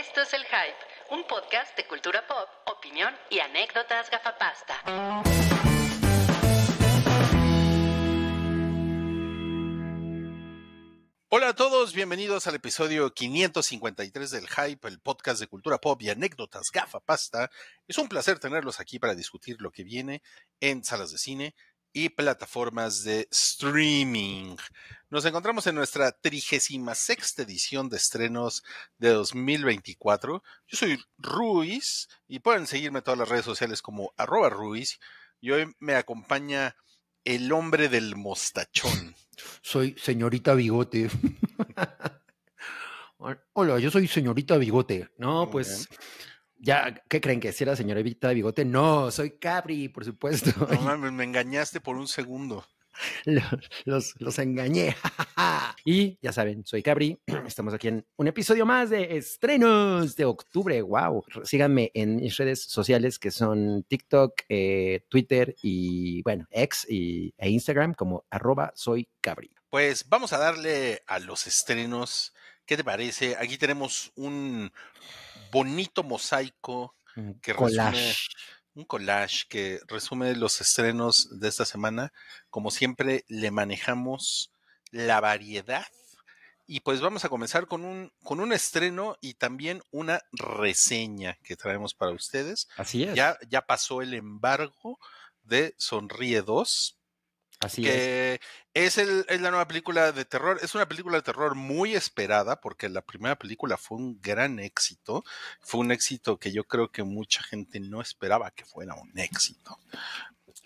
Esto es El Hype, un podcast de cultura pop, opinión y anécdotas gafapasta. Hola a todos, bienvenidos al episodio 553 del Hype, el podcast de cultura pop y anécdotas gafapasta. Es un placer tenerlos aquí para discutir lo que viene en salas de cine, y plataformas de streaming. Nos encontramos en nuestra 36 edición de estrenos de 2024. Yo soy Ruiz y pueden seguirme todas las redes sociales como arroba Ruiz y hoy me acompaña el hombre del mostachón. Soy señorita Bigote. Hola, yo soy señorita Bigote. No, pues... Ya, ¿qué creen que si la señora Evita de bigote? No, soy Cabri, por supuesto. No mames, me engañaste por un segundo. Los, engañé. y ya saben, soy Cabri. Estamos aquí en un episodio más de estrenos de octubre. ¡Wow! Síganme en mis redes sociales que son TikTok, eh, Twitter y, bueno, X e Instagram como arroba soy Cabri. Pues vamos a darle a los estrenos. ¿Qué te parece? Aquí tenemos un bonito mosaico mm, que resume un collage que resume los estrenos de esta semana. Como siempre, le manejamos la variedad. Y pues vamos a comenzar con un, con un estreno y también una reseña que traemos para ustedes. Así es. Ya, ya pasó el embargo de Sonríe 2 que es. el, la nueva película de terror. Es una película de terror muy esperada porque la primera película fue un gran éxito. Fue un éxito que yo creo que mucha gente no esperaba que fuera un éxito.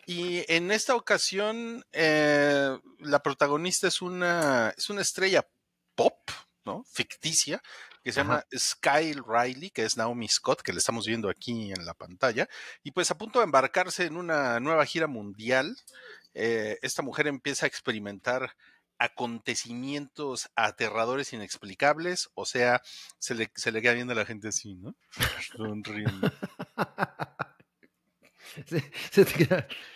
Y en esta ocasión, eh, la protagonista es una, es una estrella pop, ¿no? Ficticia, que se llama Sky Riley, que es Naomi Scott, que le estamos viendo aquí en la pantalla, y pues a punto de embarcarse en una nueva gira mundial eh, esta mujer empieza a experimentar acontecimientos aterradores inexplicables, o sea, se le, queda viendo a la gente así, ¿no? Sonriendo.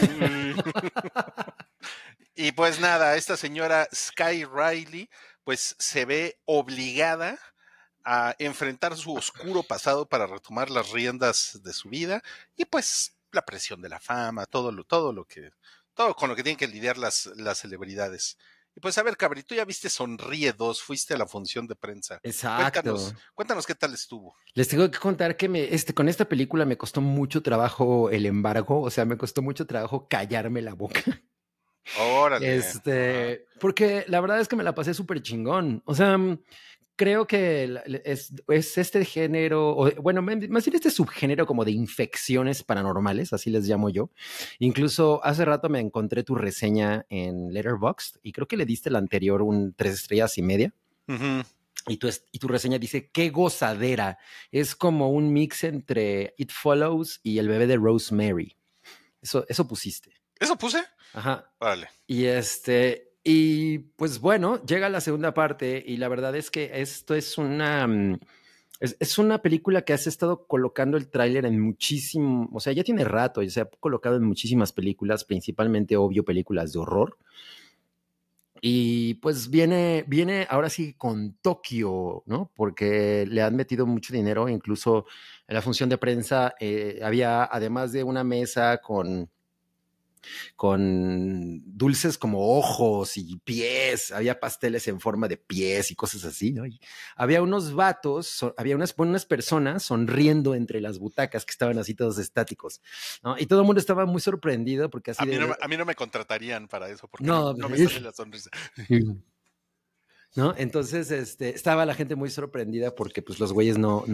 Mm. y pues nada, esta señora Sky Riley, pues se ve obligada a enfrentar su oscuro pasado para retomar las riendas de su vida y pues la presión de la fama, todo lo, todo lo que, todo con lo que tienen que lidiar las, las celebridades. Y pues a ver, cabrito tú ya viste Sonríe 2, fuiste a la función de prensa. Exacto. Cuéntanos, cuéntanos qué tal estuvo. Les tengo que contar que este, con esta película me costó mucho trabajo el embargo, o sea, me costó mucho trabajo callarme la boca. Órale. Este, porque la verdad es que me la pasé súper chingón. O sea, creo que es, este género, bueno, más bien este subgénero como de infecciones paranormales, así les llamo yo. Incluso hace rato me encontré tu reseña en Letterboxd y creo que le diste la anterior un tres estrellas y media. Y tu, y tu, reseña dice, qué gozadera. Es como un mix entre It Follows y El bebé de Rosemary. Eso, eso pusiste. ¿Eso puse? Ajá. Vale. Y este, y pues bueno, llega la segunda parte y la verdad es que esto es una... Mm, es, una película que has estado colocando el tráiler en muchísimo, o sea, ya tiene rato, ya se ha colocado en muchísimas películas, principalmente, obvio, películas de horror. Y pues viene, viene ahora sí con Tokio, ¿no? Porque le han metido mucho dinero, incluso en la función de prensa eh, había, además de una mesa con con dulces como ojos y pies, había pasteles en forma de pies y cosas así, ¿no? había unos vatos, había unas, unas, personas sonriendo entre las butacas que estaban así todos estáticos, ¿no? Y todo el mundo estaba muy sorprendido porque así... A, mí, no, me contratarían para eso porque no, me sale la sonrisa. ¿No? Entonces, este, estaba la gente muy sorprendida porque pues los güeyes no,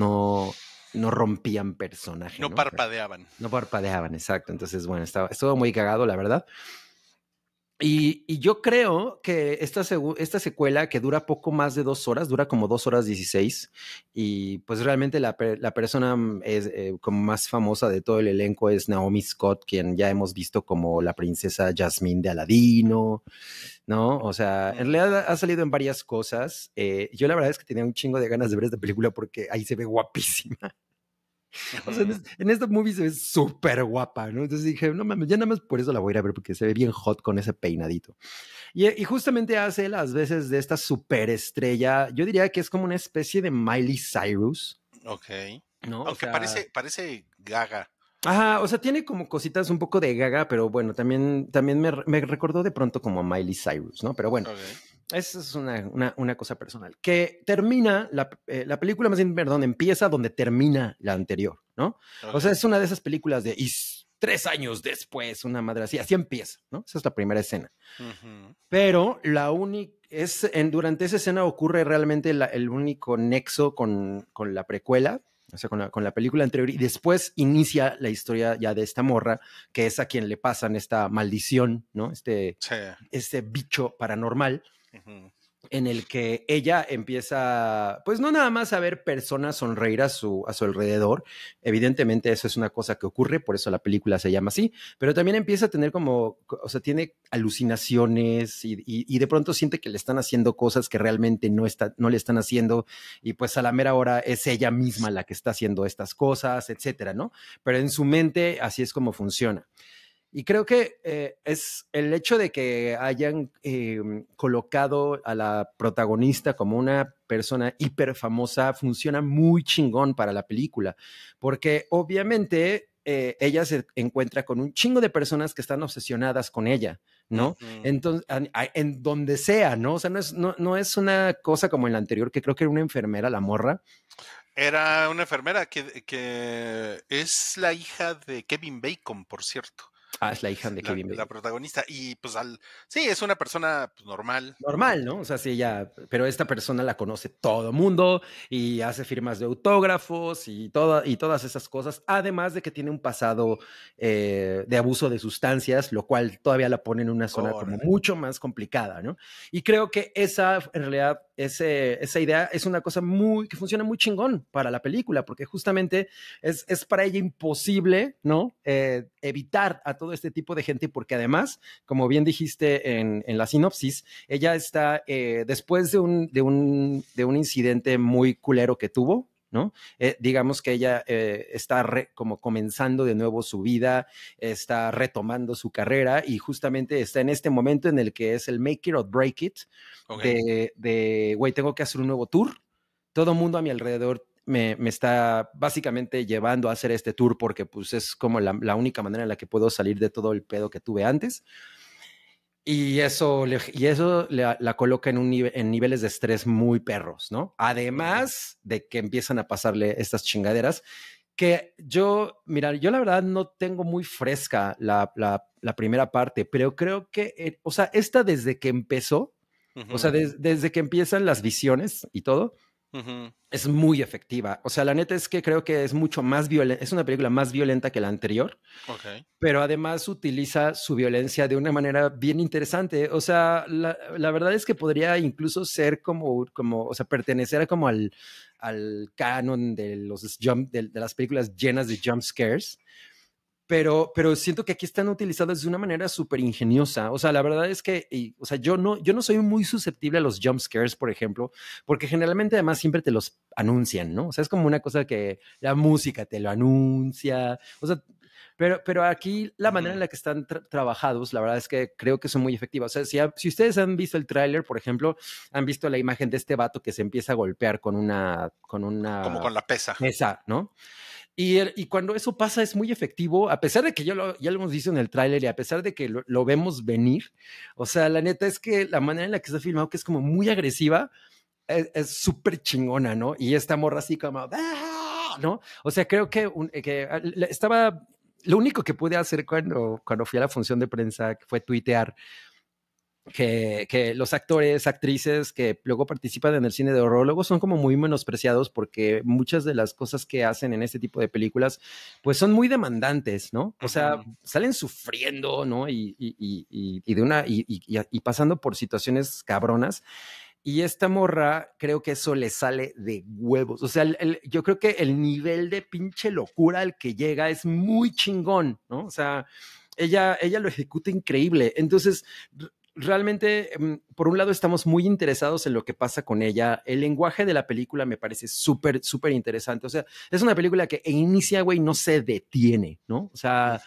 no rompían personaje. No, parpadeaban. No parpadeaban, exacto. Entonces, bueno, estaba, estuvo muy cagado, la verdad. Y, yo creo que esta, secuela que dura poco más de dos horas, dura como dos horas dieciséis, y pues realmente la, persona mm, eh, como más famosa de todo el elenco es Naomi Scott, quien ya hemos visto como la princesa Jasmine de Aladino, ¿no? O sea, en realidad ha salido en varias cosas. Eh, yo la verdad es que tenía un chingo de ganas de ver esta película porque ahí se ve guapísima. O sea, en, este esta movie se ve súper guapa, ¿no? Entonces dije, no mames, ya nada más por eso la voy a ir a ver porque se ve bien hot con ese peinadito. Y, y justamente hace las veces de esta super estrella, yo diría que es como una especie de Miley Cyrus. Ok. ¿no? Aunque parece, parece gaga. Ajá, o sea, tiene como cositas un poco de gaga, pero bueno, también, también me, me recordó de pronto como a Miley Cyrus, ¿no? Pero bueno. Esa es una, cosa personal. Que termina, la, eh, película más perdón, empieza donde termina la anterior, ¿no? O sea, es una de esas películas de tres años después, una madre así, así empieza, ¿no? Esa es la primera escena. Pero la única, es, en, durante esa escena ocurre realmente el único nexo con, la precuela, o sea, con la, película anterior, y después inicia la historia ya de esta morra, que es a quien le pasan esta maldición, ¿no? este, este bicho paranormal, en el que ella empieza, pues no nada más a ver personas sonreír a su, a su alrededor, evidentemente eso es una cosa que ocurre, por eso la película se llama así, pero también empieza a tener como, o sea, tiene alucinaciones y, y, de pronto siente que le están haciendo cosas que realmente no, está, no le están haciendo y pues a la mera hora es ella misma la que está haciendo estas cosas, etcétera, ¿no? Pero en su mente así es como funciona. Y creo que eh, es el hecho de que hayan em, colocado a la protagonista como una persona hiper famosa funciona muy chingón para la película, porque obviamente eh, ella se encuentra con un chingo de personas que están obsesionadas con ella, ¿no? Entonces, en donde sea, ¿no? O sea, no es, no, es una cosa como en la anterior, que creo que era una enfermera, la morra. Era una enfermera que es la hija de Kevin Bacon, por cierto. Ah, es la hija de Kevin la, La protagonista. Y pues al. Sí, es una persona pues, normal. Normal, ¿no? O sea, sí, ella. Pero esta persona la conoce todo mundo y hace firmas de autógrafos y, toda, y todas esas cosas. Además de que tiene un pasado eh, de abuso de sustancias, lo cual todavía la pone en una zona como mucho más complicada, ¿no? Y creo que esa, en realidad, ese, esa idea es una cosa muy que funciona muy chingón para la película, porque justamente es, para ella imposible, ¿no? Eh, evitar a todo este tipo de gente, porque además, como bien dijiste en, en la sinopsis, ella está eh, después de un, de, un, de un incidente muy culero que tuvo, eh, digamos que ella eh, está como comenzando de nuevo su vida, está retomando su carrera y justamente está en este momento en el que es el make it or break it de, güey, tengo que hacer un nuevo tour. Todo mundo a mi alrededor me, está básicamente llevando a hacer este tour porque pues es como la, la única manera en la que puedo salir de todo el pedo que tuve antes. Y eso, y eso la, coloca en, un en niveles de estrés muy perros, ¿no? Además de que empiezan a pasarle estas chingaderas, que yo, mira, yo la verdad no tengo muy fresca la, la, primera parte, pero creo que, eh, o sea, esta desde que empezó, o sea, desde que empiezan las visiones y todo, es muy efectiva. O sea, la neta es que creo que es mucho más violenta, es una película más violenta que la anterior, okay. pero además utiliza su violencia de una manera bien interesante. O sea, la, verdad es que podría incluso ser como, como o sea, pertenecer como al, al canon de, los jump, de las películas llenas de jump scares pero, pero siento que aquí están utilizados de una manera súper ingeniosa. O sea, la verdad es que, y, o sea, yo no, yo no soy muy susceptible a los jump scares, por ejemplo, porque generalmente además siempre te los anuncian, ¿no? O sea, es como una cosa que la música te lo anuncia. O sea, pero, pero aquí la manera en la que están trabajados, la verdad es que creo que son muy efectivas. O sea, si, si ustedes han visto el tráiler, por ejemplo, han visto la imagen de este vato que se empieza a golpear con una, con una... Como con la pesa. Pesa, ¿no? Er, y, cuando eso pasa es muy efectivo, a pesar de que ya lo, ya hemos dicho en el tráiler y a pesar de que lo, vemos venir, o sea, la neta es que la manera en la que está filmado, que es como muy agresiva, e, es súper chingona, ¿no? Y esta morra así como, ¡Ah!", ¿no? O sea, creo que, que ah, estaba lo único que pude hacer cuando, cuando fui a la función de prensa fue tuitear que, los actores, actrices que luego participan en el cine de horror, son como muy menospreciados porque muchas de las cosas que hacen en este tipo de películas, pues son muy demandantes, ¿no? O sea, salen sufriendo, ¿no? Y, y, y, y de una, y pasando por situaciones cabronas. Y esta morra, creo que eso le sale de huevos. O sea, yo creo que el nivel de pinche locura al que llega es muy chingón, ¿no? O sea, ella, ella lo ejecuta increíble. Entonces, realmente, em, por un lado, estamos muy interesados en lo que pasa con ella. El lenguaje de la película me parece súper, súper interesante. O sea, es una película que inicia, güey, no se detiene, ¿no? O sea,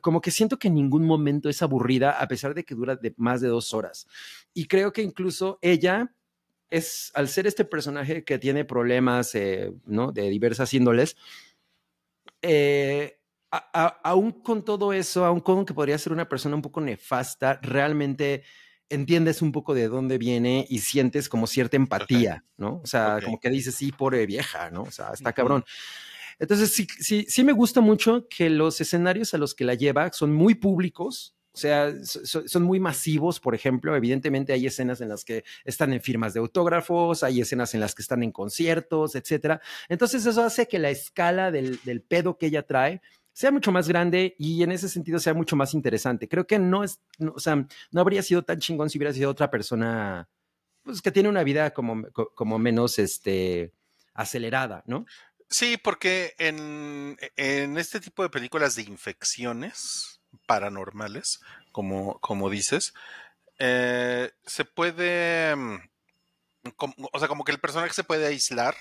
como que siento que en ningún momento es aburrida, a pesar de que dura más de dos horas. Y creo que incluso ella es, al ser este personaje que tiene problemas, eh, ¿no? De diversas índoles, eh, aún con todo eso, aún con que podría ser una persona un poco nefasta, realmente entiendes un poco de dónde viene y sientes como cierta empatía, ¿no? O sea, como que dices, sí, pobre vieja, ¿no? O sea, está cabrón. Entonces, sí, sí, sí me gusta mucho que los escenarios a los que la lleva son muy públicos, o sea, son muy masivos, por ejemplo. Evidentemente hay escenas en las que están en firmas de autógrafos, hay escenas en las que están en conciertos, etcétera. Entonces eso hace que la escala del pedo que ella trae sea mucho más grande y en ese sentido sea mucho más interesante. Creo que no es, o sea, no habría sido tan chingón si hubiera sido otra persona, pues que tiene una vida como, menos, este, acelerada, ¿no? Sí, porque en, este tipo de películas de infecciones paranormales, como, como dices, eh, se puede, mm, o sea, como que el personaje se puede aislar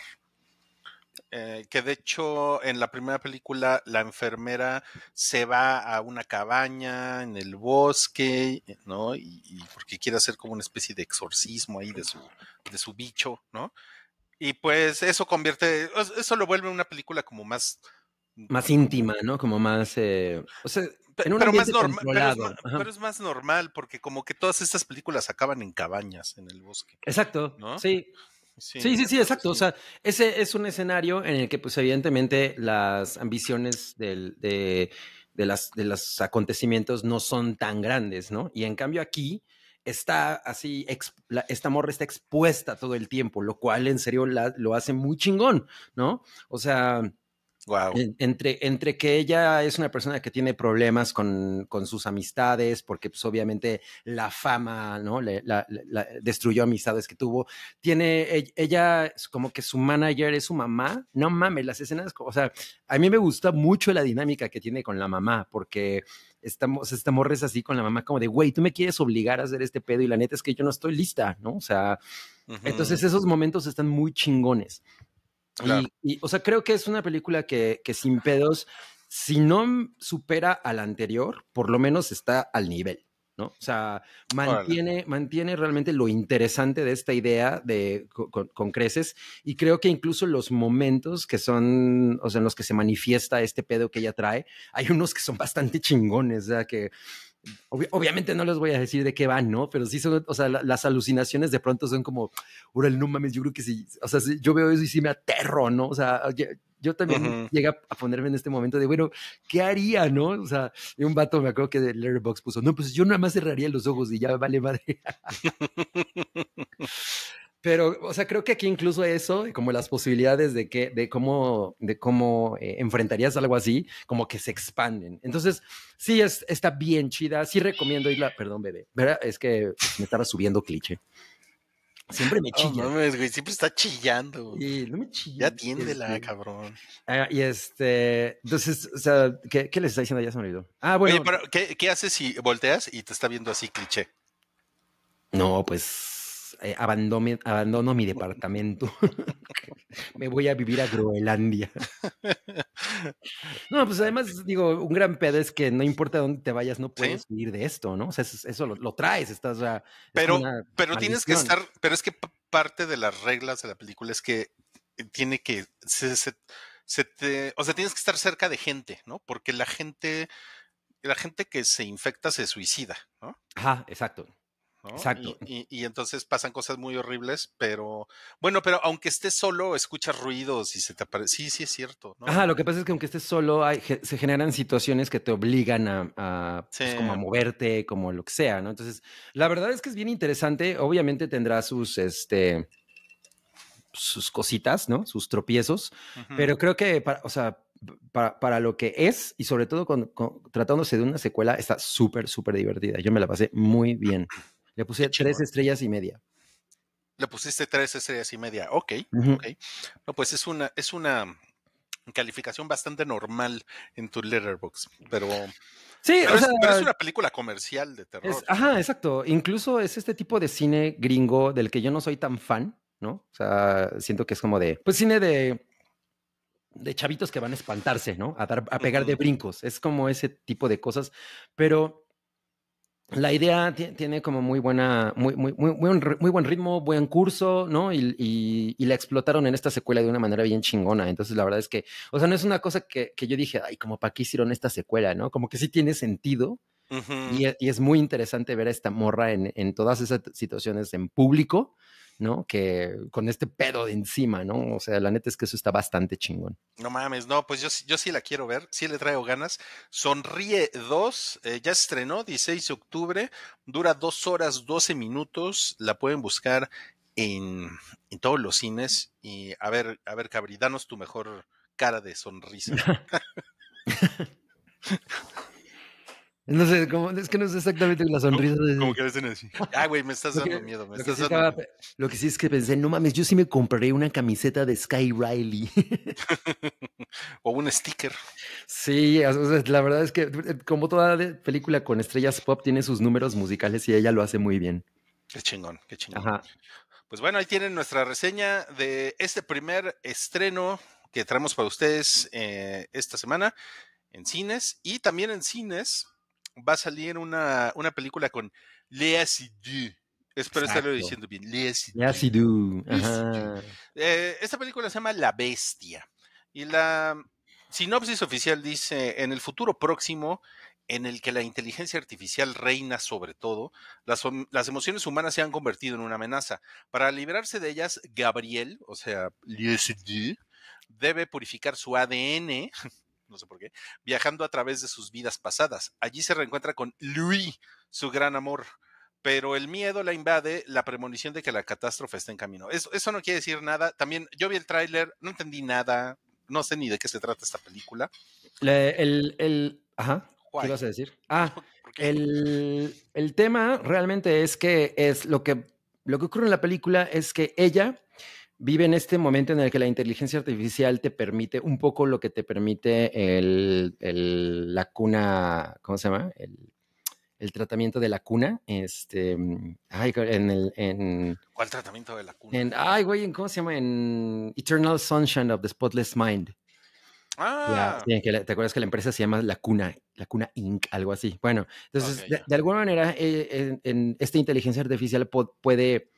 eh, que de hecho en la primera película la enfermera se va a una cabaña en el bosque, ¿no? Y, porque quiere hacer como una especie de exorcismo ahí de su, de su bicho, ¿no? Y pues eso convierte, eso lo vuelve una película como más... Mm, más íntima, ¿no? Como más... Eh, en pero, más normal, pero, es más, normal porque como que todas estas películas acaban en cabañas en el bosque. Exacto, ¿no? Sí. Sí, sí, sí, exacto. O sea, ese es un escenario en el que, pues, evidentemente, las ambiciones de, de, las, de los acontecimientos no son tan grandes, ¿no? Y en cambio aquí está así, esta morra está expuesta todo el tiempo, lo cual en serio lo hace muy chingón, ¿no? O sea, Wow. Entre, entre que ella es una persona que tiene problemas con, sus amistades, porque pues, obviamente la fama, ¿no? la, destruyó amistades que tuvo. Tiene, e, ella, como que su manager es su mamá. No mames, las escenas, o sea, a mí me gusta mucho la dinámica que tiene con la mamá, porque estamos, estamos morra así con la mamá, como de, güey, tú me quieres obligar a hacer este pedo y la neta es que yo no estoy lista, ¿no? O sea, entonces esos momentos están muy chingones. Y, o sea, creo que es una película que, que sin pedos, si no supera al anterior, por lo menos está al nivel. ¿no? O sea, mantiene, mantiene realmente lo interesante de esta idea de, con, con, creces y creo que incluso los momentos que son, o sea, en los que se manifiesta este pedo que ella trae, hay unos que son bastante chingones, o sea, que obviamente no les voy a decir de qué van, ¿no? Pero sí son, o sea, las alucinaciones de pronto son como, Ural, no mames, yo creo que sí, o sea, yo veo eso y sí me aterro, ¿no? O sea, yo, también llega a ponerme en este momento de, bueno, ¿qué haría, no? O sea, un vato me acuerdo que de Larry puso, no, pues yo nada más cerraría los ojos y ya vale madre. Pero, o sea, creo que aquí incluso eso, como las posibilidades de que, de cómo, de cómo eh, enfrentarías algo así, como que se expanden. Entonces, sí, es, está bien chida. Sí recomiendo irla. Perdón, bebé. ¿verdad? Es que me estaba subiendo cliché. Siempre me chilla. siempre está chillando. Y no me Ya atiéndela, cabrón. Ah, y este, entonces, o sea, ¿qué, qué les está diciendo? Ya se me olvidó. Ah, bueno. ¿qué haces si volteas y te está viendo así cliché? No, pues eh, abandono mi departamento. Me voy a vivir a Groenlandia. no, pues además, digo, un gran pedo es que no importa dónde te vayas, no puedes huir de esto, ¿no? O sea, eso, lo, traes, estás. pero, pero tienes que estar. Pero es que parte de las reglas de la película es que eh, tiene que. te, o sea, tienes que estar cerca de gente, ¿no? Porque la gente. La gente que se infecta se suicida, Ajá, exacto. Exacto. Y, entonces pasan cosas muy horribles, pero bueno, pero aunque estés solo, escuchas ruidos y se te aparece. Sí, sí, es cierto. Ajá, lo que pasa es que aunque estés solo, se generan situaciones que te obligan a, pues, como a moverte, como lo que sea, ¿no? Entonces, la verdad es que es bien interesante. Obviamente tendrá sus, este, sus cositas, ¿no? Sus tropiezos, pero creo que, para, o sea, para, lo que es y sobre todo tratándose de una secuela, está súper, súper divertida. Yo me la pasé muy bien. Le puse tres estrellas y media. Le pusiste tres estrellas y media. Ok, No, pues es una, es una calificación bastante normal en tu letterbox, pero. Sí, o es, una película comercial de terror. ajá, exacto. Incluso es este tipo de cine gringo del que yo no soy tan fan, ¿no? O sea, siento que es como de. Pues cine de de chavitos que van a espantarse, ¿no? A, dar, a pegar de brincos. Es como ese tipo de cosas. Pero la idea tiene como muy buena, muy, muy, muy, buen ritmo, buen curso, ¿no? Y, la explotaron en esta secuela de una manera bien chingona. Entonces, la verdad es que, o sea, no es una cosa que, yo dije, ay, como para qué hicieron esta secuela, ¿no? Como que sí tiene sentido. y, es muy interesante ver a esta morra en todas esas situaciones en público. ¿no? Que con este pedo de encima, ¿no? O sea, la neta es que eso está bastante chingón. No mames, no, pues yo, yo sí la quiero ver, sí le traigo ganas. Sonríe 2, eh, ya estrenó 16 de octubre, dura 2 horas 12 minutos, la pueden buscar en, en todos los cines y a ver, a ver, Cabri, danos tu mejor cara de sonrisa. No sé, es que no sé exactamente la sonrisa. Como, de... como que no así. Ah, güey, me estás dando miedo. Me lo, estás que sí dando lo que sí es que pensé, no mames, yo sí me compraré una camiseta de Sky Riley. o un sticker. Sí, la verdad es que eh, como toda película con estrellas pop tiene sus números musicales y ella lo hace muy bien. Qué chingón, qué chingón. Pues bueno, ahí tienen nuestra reseña de este primer estreno que traemos para ustedes eh, esta semana en cines y también en cines va a salir una, una película con Lea Seydoux. Espero estarlo diciendo bien. Lea Seydoux. Eh, esta película se llama La Bestia. Y la sinopsis oficial dice, en el futuro próximo, en el que la inteligencia artificial reina sobre todo, las, emociones humanas se han convertido en una amenaza. Para liberarse de ellas, Gabriel, o sea, debe purificar su ADN no sé por qué, viajando a través de sus vidas pasadas. Allí se reencuentra con Louis, su gran amor, pero el miedo la invade, la premonición de que la catástrofe está en camino. Eso, no quiere decir nada. También yo vi el tráiler, no entendí nada, no sé ni de qué se trata esta película. el, ¿qué ibas a decir? Ah, el, tema realmente es que es lo que, lo que ocurre en la película es que ella vive en este momento en el que la inteligencia artificial te permite un poco lo que te permite el, la cuna, ¿cómo se llama? El, tratamiento de la cuna. Este, mm, ay, en ¿Cuál tratamiento de la cuna? ay, güey, ¿cómo se llama? En Eternal Sunshine of the Spotless Mind. Ah. ¿Te acuerdas que la empresa se llama La Cuna, La Cuna Inc., algo así? Bueno, entonces, de, alguna manera, eh, esta inteligencia artificial puede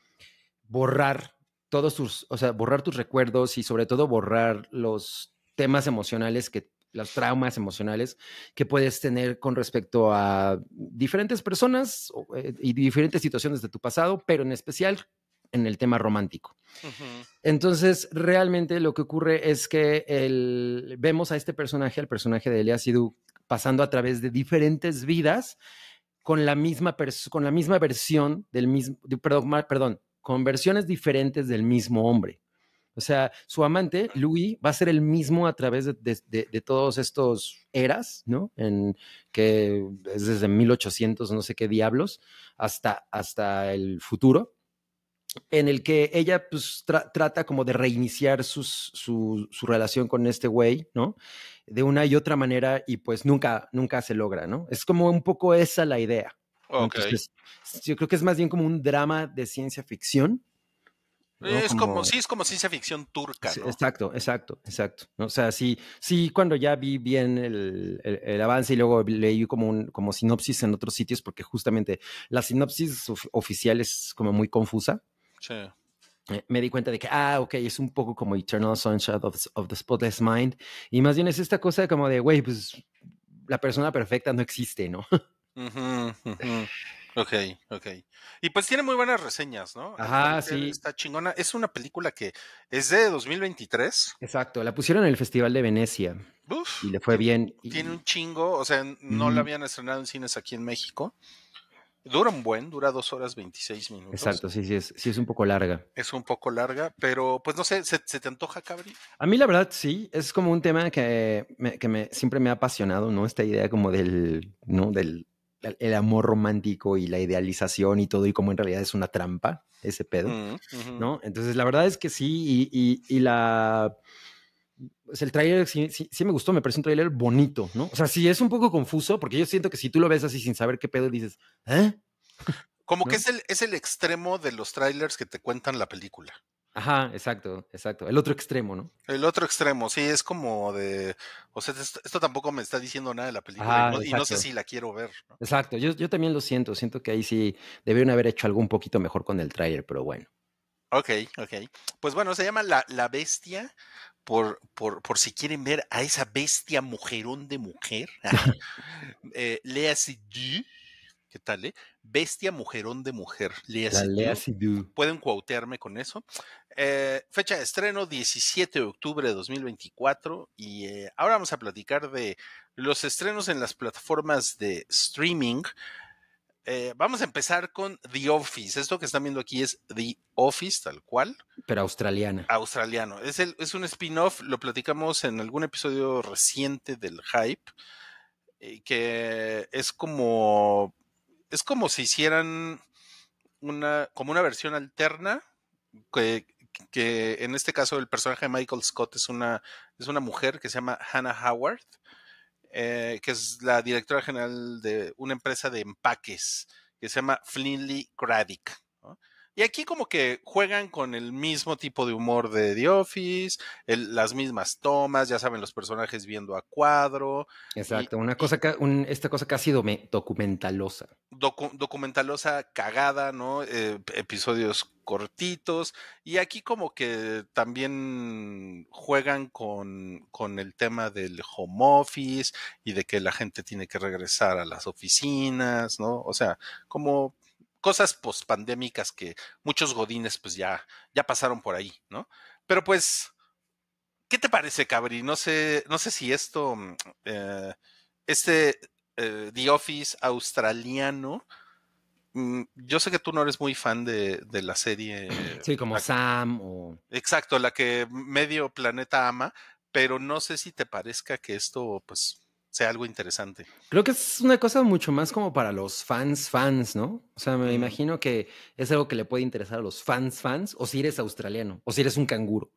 borrar todos tus, o sea, borrar tus recuerdos y sobre todo borrar los temas emocionales que los traumas emocionales que puedes tener con respecto a diferentes personas eh, y diferentes situaciones de tu pasado, pero en especial en el tema romántico. Entonces, realmente lo que ocurre es que vemos a este personaje, al personaje de Elias sido pasando a través de diferentes vidas con la misma, con la misma versión del mismo, perdón, con versiones diferentes del mismo hombre. O sea, su amante, Louis, va a ser el mismo a través de, todos estos eras, ¿no? En que es desde 1800, no sé qué diablos, hasta, hasta el futuro, en el que ella pues, trata como de reiniciar su, su, relación con este güey, ¿no? De una y otra manera y pues nunca, nunca se logra, ¿no? Es como un poco esa la idea yo creo que es más bien como un drama de ciencia ficción. Eh, es como, sí, es como ciencia ficción turca. Exacto, exacto, exacto. O sea, sí, sí, cuando ya vi bien el, avance y luego leí como, un, como sinopsis en otros sitios, porque justamente la sinopsis oficial es como muy confusa. Sí. Eh, me di cuenta de que, ah, ok, es un poco como Eternal Sunshine of, of the Spotless Mind. Y más bien es esta cosa como de, güey, pues la persona perfecta no existe, ¿no? Ok, ok. Y pues tiene muy buenas reseñas, ¿no? Ajá, sí. Está chingona. Es una película que es de 2023. Exacto, la pusieron en el Festival de Venecia. y le fue bien. Tiene un chingo, o sea, no la habían estrenado en cines aquí en México. Dura un buen, dura dos horas 26 minutos. Exacto, sí, sí es, sí es un poco larga. Es un poco larga, pero pues no sé, ¿se, te antoja, Cabri? A mí la verdad sí, es como un tema que, que me, siempre me ha apasionado, ¿no? Esta idea como del, ¿no? Del, el amor romántico y la idealización y todo, y cómo en realidad es una trampa ese pedo, mm, ¿no? Entonces, la verdad es que sí, y, la... Pues, el tráiler sí, me gustó, me parece un tráiler bonito, ¿no? O sea, sí es un poco confuso, porque yo siento que si tú lo ves así sin saber qué pedo, dices, ¿eh? Como que es el, es el extremo de los trailers que te cuentan la película. Ajá, exacto, exacto. El otro extremo, ¿no? El otro extremo, sí, es como de, o sea, esto, tampoco me está diciendo nada de la película y, no, sé si la quiero ver. Exacto, yo, también lo siento, siento que ahí sí debieron haber hecho algo un poquito mejor con el tráiler, pero bueno. Ok, ok. Pues bueno, se llama La, la Bestia, por, por, por, si quieren ver a esa bestia mujerón de mujer. eh, léase ¿Qué tal, eh? Bestia Mujerón de Mujer. Lea Pueden cuautearme con eso. Eh, fecha de estreno, 17 de octubre de 2024. Y eh, ahora vamos a platicar de los estrenos en las plataformas de streaming. Eh, vamos a empezar con The Office. Esto que están viendo aquí es The Office, tal cual. Pero australiana. Australiano. Es, el, es un spin-off, lo platicamos en algún episodio reciente del Hype, que es como es como si hicieran una, como una versión alterna, que, que, en este caso el personaje de Michael Scott es una, es una mujer que se llama Hannah Howard, eh, que es la directora general de una empresa de empaques que se llama Flinley Craddock. Y aquí como que juegan con el mismo tipo de humor de The Office, las mismas tomas, ya saben, los personajes viendo a cuadro. Exacto, una cosa, que, esta cosa casi documentalosa. documentalosa cagada, ¿no? Eh, episodios cortitos. Y aquí como que también juegan con, con el tema del home office y de que la gente tiene que regresar a las oficinas, ¿no? O sea, como cosas pospandémicas que muchos godines pues ya, ya pasaron por ahí, ¿no? Pero pues, ¿qué te parece, Cabri? No sé, no sé si esto, mm, eh, este eh, The Office australiano, mm, yo sé que tú no eres muy fan de, la serie. Sí, como Sam o... Exacto, la que medio planeta ama, pero no sé si te parezca que esto, pues, sea algo interesante. Creo que es una cosa mucho más como para los fans, fans, ¿no? O sea, me imagino que es algo que le puede interesar a los fans, fans, o si eres australiano, o si eres un canguro.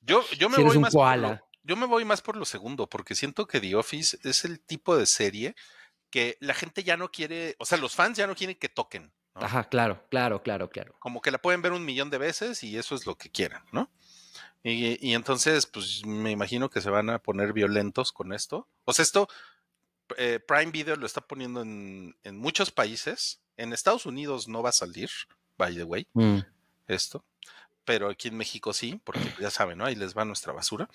yo, yo me voy más Por lo, segundo, porque siento que The Office es el tipo de serie que la gente ya no quiere, o sea, los fans ya no quieren que toquen. Ajá, claro, claro, claro, claro. Como que la pueden ver un millón de veces y eso es lo que quieran, ¿no? Y, entonces, pues me imagino que se van a poner violentos con esto. O sea, esto eh, Prime Video lo está poniendo en, muchos países. En Estados Unidos no va a salir, by the way, mm. esto. Pero aquí en México sí, porque pues, ya saben, ¿no? Ahí les va nuestra basura.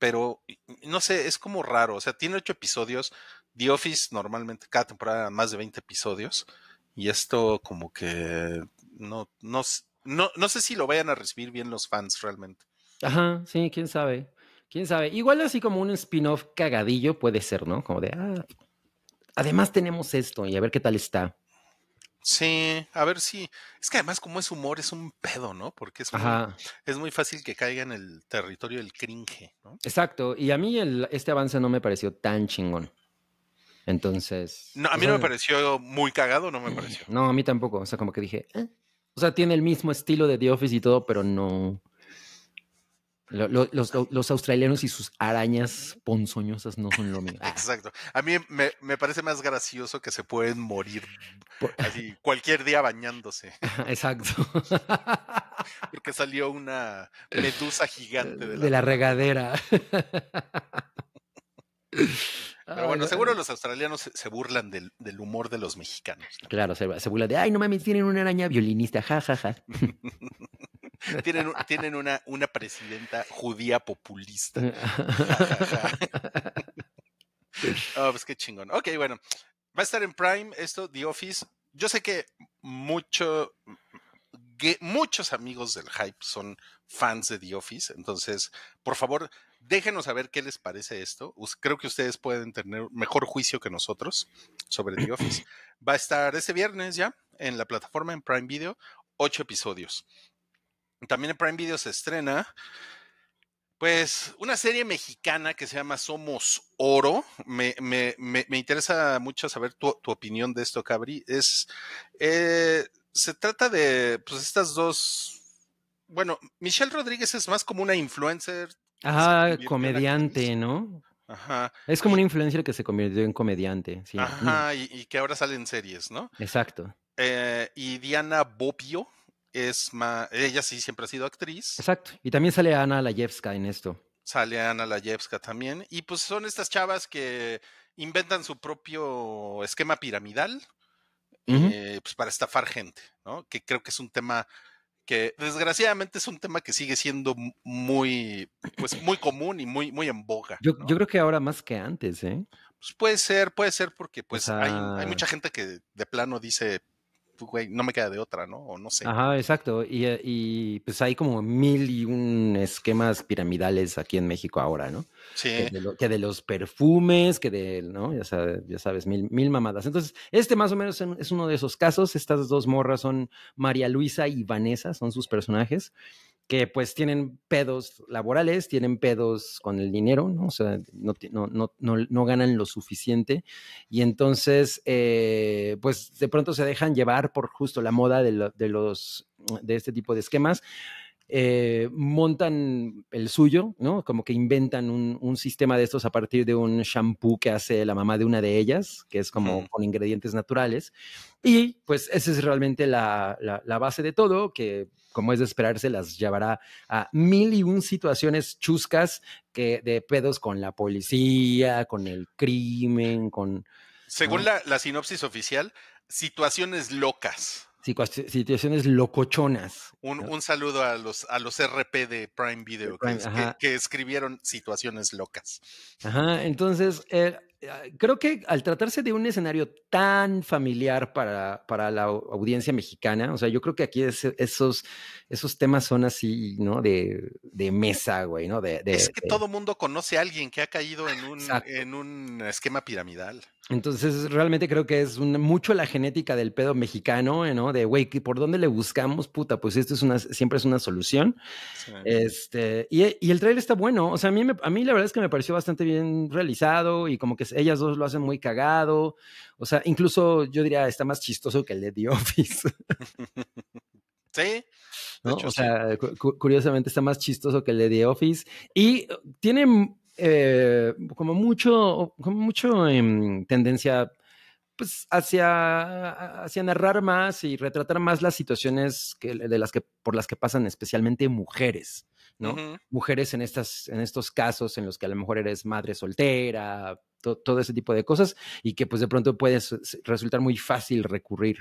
Pero no sé, es como raro. O sea, tiene ocho episodios. The Office normalmente cada temporada más de 20 episodios. Y esto como que no, no, no, no sé si lo vayan a recibir bien los fans realmente. Ajá, sí, quién sabe. Quién sabe. Igual así como un spin-off cagadillo puede ser, ¿no? Como de, ah, además tenemos esto y a ver qué tal está. Sí, a ver si. Es que además, como es humor, es un pedo, ¿no? Porque es muy, es muy fácil que caiga en el territorio del cringe, ¿no? Exacto. Y a mí este avance no me pareció tan chingón. Entonces. No, a mí no me pareció muy cagado, no me pareció. No, a mí tampoco. O sea, como que dije, ¿eh? O sea, tiene el mismo estilo de The Office y todo, pero no. Los, australianos y sus arañas ponzoñosas no son lo mismo. Ah. Exacto. A mí me, parece más gracioso que se pueden morir así cualquier día bañándose. Exacto. Porque salió una medusa gigante de la, de la regadera. Pero bueno, seguro los australianos se burlan del, humor de los mexicanos. Claro, se, se, burlan de, ay, no mames, tienen una araña violinista, ja, Ja, ja. tienen tienen una, una presidenta judía populista. Ja, oh, ah, pues qué chingón. Ok, bueno. Va a estar en Prime esto, The Office. Yo sé que mucho, muchos amigos del hype son fans de The Office, entonces, por favor, déjenos saber qué les parece esto. Creo que ustedes pueden tener mejor juicio que nosotros sobre The Office. Va a estar este viernes ya en la plataforma en Prime Video, ocho episodios. También en Prime Video se estrena, pues, una serie mexicana que se llama Somos Oro. Me, interesa mucho saber tu, tu, opinión de esto, Cabri. Es, eh, se trata de pues estas dos. Bueno, Michelle Rodríguez es más como una influencer. Ajá, comediante, ¿no? Ajá. Es como una influencer que se convirtió en comediante. Ajá, y, que ahora sale en series, ¿no? Exacto. Eh, y Diana Bobbio es más. Ella sí siempre ha sido actriz. Exacto. Y también sale Ana Layevska en esto. Sale Ana Layevska también. Y pues son estas chavas que inventan su propio esquema piramidal eh, pues para estafar gente, ¿no? Que creo que es un tema que desgraciadamente es un tema que sigue siendo muy, pues muy común y muy, muy en boga. Yo, creo que ahora más que antes, ¿eh? Pues puede ser, puede ser porque pues hay, hay, mucha gente que de plano dice, pues, no me queda de otra, ¿no? O no sé. Ajá, exacto. Eh, y, pues hay como mil y un esquemas piramidales aquí en México ahora, ¿no? Sí. Que de, los perfumes, que de, ¿no? Ya sabes, ya sabes mil, mil mamadas. Entonces, este más o menos es uno de esos casos. Estas dos morras son María Luisa y Vanessa, son sus personajes que pues tienen pedos laborales, tienen pedos con el dinero, ¿no? O sea, no, ganan lo suficiente y entonces eh, pues de pronto se dejan llevar por justo la moda de los, de este tipo de esquemas. Eh, montan el suyo, ¿no? Como que inventan un, sistema de estos a partir de un shampoo que hace la mamá de una de ellas, que es como con ingredientes naturales. Y pues esa es realmente la, base de todo, que como es de esperarse, las llevará a mil y un situaciones chuscas que, de pedos con la policía, con el crimen, con... Según la sinopsis oficial, situaciones locas situaciones locochonas. Un, un, saludo a los, a los RP de Prime Video que, escribieron situaciones locas. Ajá, entonces eh, Ah, creo que al tratarse de un escenario tan familiar para, la audiencia mexicana, o sea, yo creo que aquí esos, esos temas son así, ¿no? De, de mesa, güey, ¿no? De, es que todo mundo conoce a alguien que ha caído en un, en un esquema piramidal. Entonces, realmente creo que es mucho la genética del pedo mexicano, eh, ¿no? De, güey, ¿por dónde le buscamos? Puta, pues esto es una, siempre es una solución. Este, y, y, el trailer está bueno, o sea, a mí, a mí la verdad es que me pareció bastante bien realizado y como que pues, ellas dos lo hacen muy cagado. O sea, incluso yo diría, está más chistoso que el de The Office. Sí. o sea, curiosamente está más chistoso que el de The Office. Y tiene mm, eh, como mucho, como mucho em, tendencia pues hacia, hacia narrar más y retratar más las situaciones de las que, por las que pasan especialmente mujeres. ¿no? Mujeres en, estas, en estos casos en los que a lo mejor eres madre soltera, todo ese tipo de cosas, y que pues de pronto puedes resultar muy fácil recurrir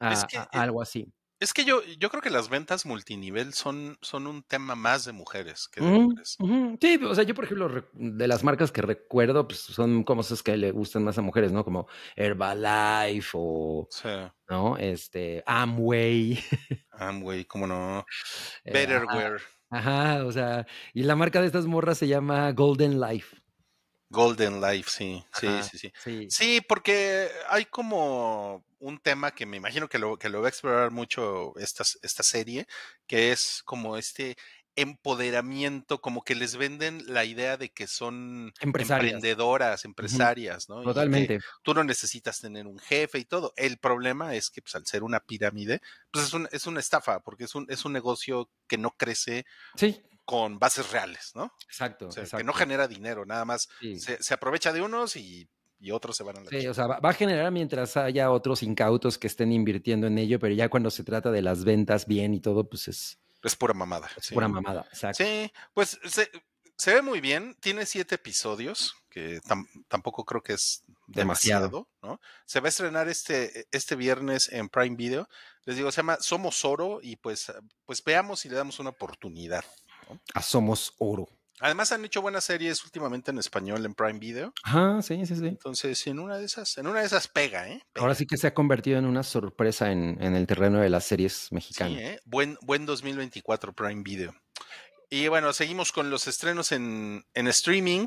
a, e algo así. Es que yo, yo creo que las ventas multinivel son, son un tema más de mujeres que de mm, hombres. Sí, o sea, yo por ejemplo, de las marcas que recuerdo, pues son como esas que le gustan más a mujeres, ¿no? Como Herbalife o, ¿no? Este, Amway. Amway, cómo no. Eh, Betterware. Ajá, o sea, y la marca de estas morras se llama Golden Life. Golden Life, sí, sí, sí, sí, sí, porque hay como un tema que me imagino que lo, que lo va a explorar mucho esta, esta serie, que es como este, empoderamiento, como que les venden la idea de que son emprendedoras, empresarias, ¿no? Totalmente. tú no necesitas tener un jefe y todo. El problema es que pues, al ser una pirámide, pues es, es una estafa, porque es un, es un negocio que no crece sí. con bases reales, ¿no? Exacto, Que no genera dinero, nada más se, se aprovecha de unos y otros se van a la Sí, o sea, va a generar mientras haya otros incautos que estén invirtiendo en ello, pero ya cuando se trata de las ventas bien y todo, pues es, es pura mamada. pura mamada, exacto. Sí, pues se, ve muy bien. Tiene siete episodios, que tampoco creo que es demasiado, ¿no? Se va a estrenar este, este viernes en Prime Video. Les digo, se llama Somos Oro y pues, pues veamos si le damos una oportunidad. A Somos Oro. Además han hecho buenas series últimamente en español en Prime Video. Ajá, sí, sí, sí. Entonces, en una de esas, en una de esas pega, ¿eh? Ahora sí que se ha convertido en una sorpresa en, el terreno de las series mexicanas. Sí, ¿eh? buen, buen 2024 Prime Video. Y bueno, seguimos con los estrenos en, streaming.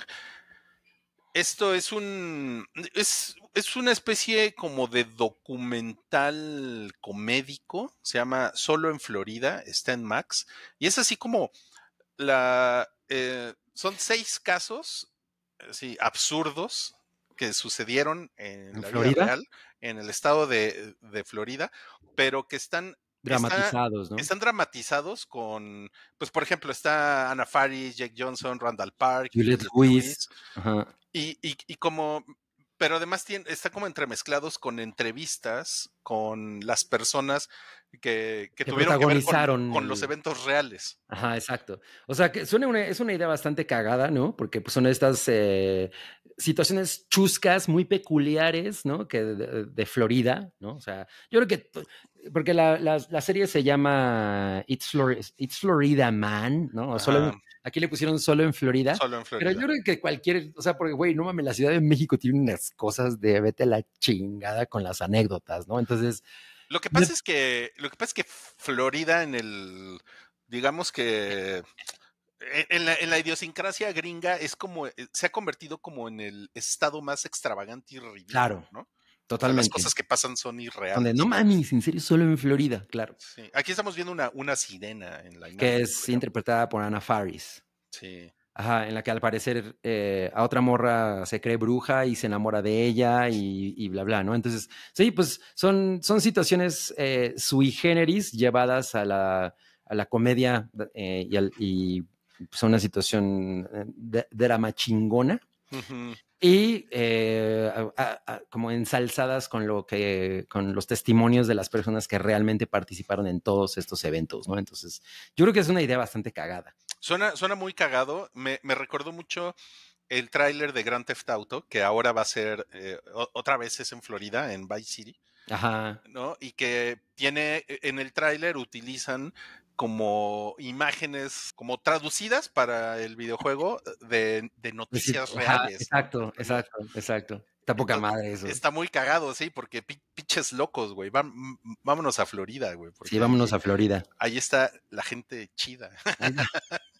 Esto es un es, es una especie como de documental comédico, se llama Solo en Florida, está en Max, y es así como la eh, son seis casos eh, sí, absurdos que sucedieron en, en el estado de, Florida, pero que están dramatizados, Están dramatizados con, pues por ejemplo, está Ana Faris, Jake Johnson, Randall Park, Juliette Lewis. Y, como, pero además tiene, está como entremezclados con entrevistas con las personas que, que, tuvieron que con, los eventos reales. Ajá, exacto. O sea, que suena una, es una idea bastante cagada, ¿no? Porque pues, son estas eh, situaciones chuscas muy peculiares, ¿no? Que de, Florida, ¿no? O sea, yo creo que, porque la, serie se llama It's, It's Florida Man, ¿no? aquí le pusieron solo en Florida. Solo en Florida. Pero yo creo que cualquier, o sea, porque, güey, no mames, la Ciudad de México tiene unas cosas de vete la chingada con las anécdotas, ¿no? Entonces lo que pasa es que, lo que pasa que Florida en el, digamos que e, en la, idiosincrasia gringa es como, eh, se ha convertido como en el estado más extravagante y ridículo, claro. Totalmente. las cosas que pasan son irreales. Donde no mames, en serio, solo en Florida, claro. Aquí estamos viendo una, una sirena en la Que es interpretada por Ana Faris. Sí. Ajá, en la que al parecer eh, a otra morra se cree bruja y se enamora de ella y, bla, bla, ¿no? Entonces, sí, pues son, son situaciones eh, sui generis llevadas a la, comedia eh, y, son una situación de, drama chingona. Y como ensalzadas con lo con los testimonios de las personas que realmente participaron en todos estos eventos, ¿no? Entonces, yo creo que es una idea bastante cagada. Suena, suena muy cagado. Me, me recordó mucho el tráiler de Grand Theft Auto, que ahora va a ser, eh, otra vez es en Florida, en Vice City. Ajá. ¿no? Y que tiene, e, en el tráiler utilizan como imágenes como traducidas para el videojuego de, noticias reales. exacto, exacto, exacto. Está poca madre eso. Está muy cagado, sí, porque pinches locos, güey. vámonos a Florida, güey. Sí, vámonos a Florida. Ahí está la gente chida.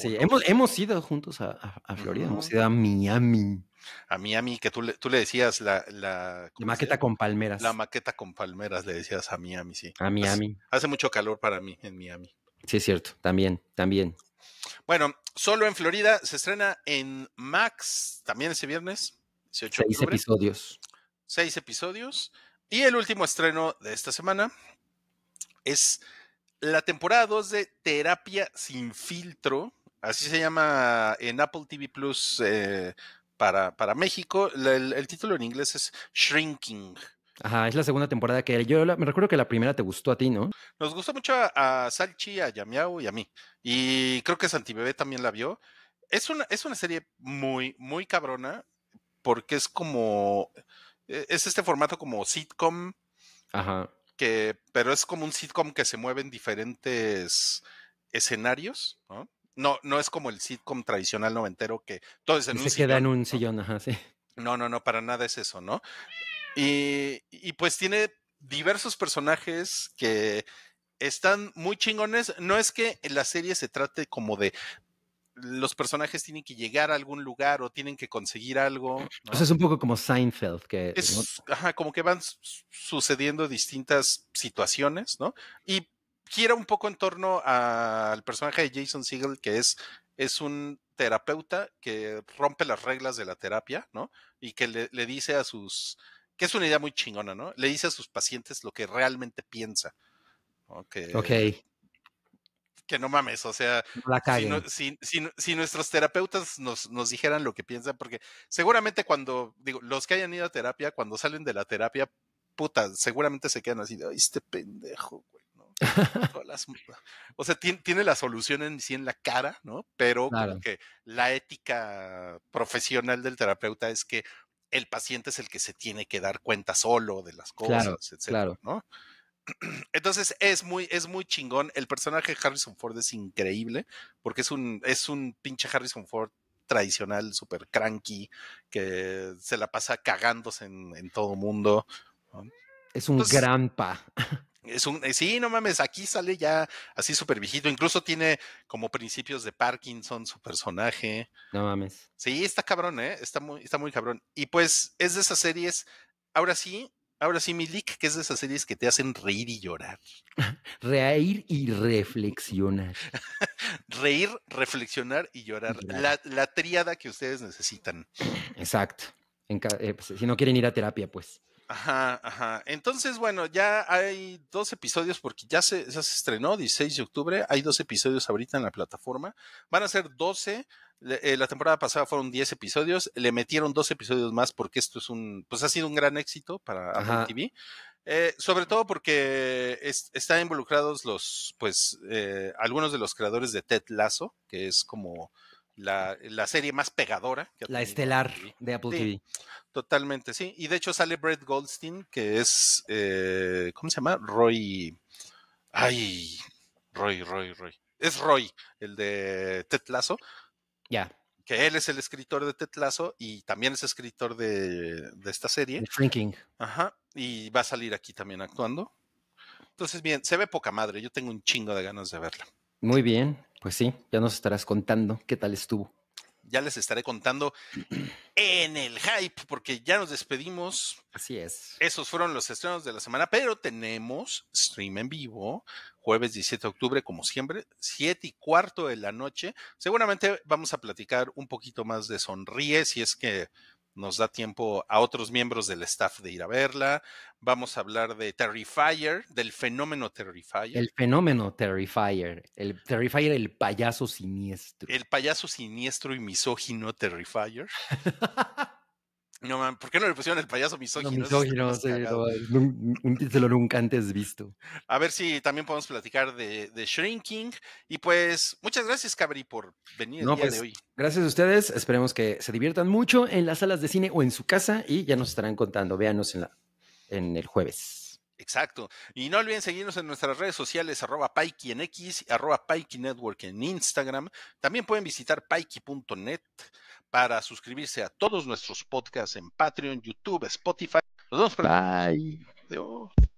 Pues hemos, ido juntos a, Florida, hemos ido a Miami. A Miami, que tú le, decías la... La, maqueta con palmeras. La maqueta con palmeras, le decías a Miami, sí. A Miami. Hace, mucho calor para mí en Miami. Sí, es cierto, también, también. Bueno, solo en Florida se estrena en Max, también ese viernes, 18 Seis octubre. episodios. Seis episodios. Y el último estreno de esta semana es la temporada 2 de Terapia sin filtro, Así se llama en Apple TV Plus eh, para, para, México. el, título en inglés es Shrinking. Ajá, es la segunda temporada que yo me recuerdo que la primera te gustó a ti, ¿no? Nos gustó mucho a, Salchi, a Yamiao y a mí. Y creo que Santibebé también la vio. Es una, es una serie muy, muy cabrona porque es como, e, es este formato como sitcom. Ajá. Que, pero es como un sitcom que se mueve en diferentes escenarios, ¿no? No, no es como el sitcom tradicional noventero que todo es en Se queda en un sillón, ajá, sí. No, no, no, para nada es eso, ¿no? Y, pues tiene diversos personajes que están muy chingones. No es que en la serie se trate como de los personajes tienen que llegar a algún lugar o tienen que conseguir algo. ¿no? es un poco como Seinfeld, que es, como que van sucediendo distintas situaciones, ¿no? Y gira un poco en torno al personaje de Jason Siegel, que es, es un terapeuta que rompe las reglas de la terapia, ¿no? Y que le, dice a sus, que es una idea muy chingona, ¿no? Le dice a sus pacientes lo que realmente piensa. ok. Que no mames, o sea, si, si, nuestros terapeutas nos, dijeran lo que piensan, porque seguramente cuando, digo, los que hayan ido a terapia, cuando salen de la terapia, puta, seguramente se quedan así de, este pendejo, o sea, tiene, la solución en sí en la cara, ¿no? Pero que la ética profesional del terapeuta es que el paciente es el que se tiene que dar cuenta solo de las cosas, claro, ¿no? Entonces es muy, es muy chingón. El personaje de Harrison Ford es increíble porque es un, es un pinche Harrison Ford tradicional, súper cranky, que se la pasa cagándose en, todo mundo. Es un gran pa. Es un, eh, sí, no mames, aquí sale ya así súper viejito. Incluso tiene como principios de Parkinson su personaje. No mames. Sí, está cabrón, ¿eh? Está muy, está muy cabrón. Y pues es de esas series. Ahora sí, ahora sí, Milik, que es de esas series que te hacen reír y llorar. Reír y reflexionar. reír, reflexionar y llorar. La, la, tríada que ustedes necesitan. Exacto. Eh, pues, si no quieren ir a terapia, pues. Ajá, ajá. Entonces, bueno, ya hay dos episodios porque ya se, se estrenó 16 de octubre. Hay dos episodios ahorita en la plataforma. Van a ser 12. Eh, la temporada pasada fueron 10 episodios. Le metieron dos episodios más porque esto es un, pues ha sido un gran éxito para Apple TV. Eh, sobre todo porque están involucrados los, pues, eh, algunos de los creadores de Ted Lasso, que es como la, serie más pegadora. la estelar de Apple TV. Totalmente, sí. Y de hecho sale Brett Goldstein, que es, eh, ¿cómo se llama? Roy. Ay, Roy, Roy, Roy. Es Roy, el de Tetlazo. Ya. Que él es el escritor de Tetlazo y también es escritor de, esta serie. El Ajá. Y va a salir aquí también actuando. Entonces, bien, se ve poca madre. Yo tengo un chingo de ganas de verla. Muy bien, pues sí, ya nos estarás contando qué tal estuvo ya les estaré contando en el hype, porque ya nos despedimos. Así es. Esos fueron los estrenos de la semana, pero tenemos stream en vivo, jueves 17 de octubre, como siempre, 7 y cuarto de la noche. Seguramente vamos a platicar un poquito más de Sonríe, si es que nos da tiempo a otros miembros del staff de ir a verla. Vamos a hablar de Terrifier, del fenómeno Terrifier. El fenómeno Terrifier, el Terrifier, el payaso siniestro. El payaso siniestro y misógino Terrifier. No, ¿por qué no le pusieron el payaso misógino? un, título nunca antes visto. A ver si también podemos platicar de, Shrinking. Y pues, muchas gracias, Cabri, por venir el día pues, de hoy. Gracias a ustedes. Esperemos que se diviertan mucho en las salas de cine o en su casa y ya nos estarán contando. Véanos en, la, en el jueves. Exacto. Y no olviden seguirnos en nuestras redes sociales, arroba Paiki en X, arroba Network en Instagram. También pueden visitar paiki.net para suscribirse a todos nuestros podcasts en Patreon, YouTube, Spotify. Nos vemos Bye.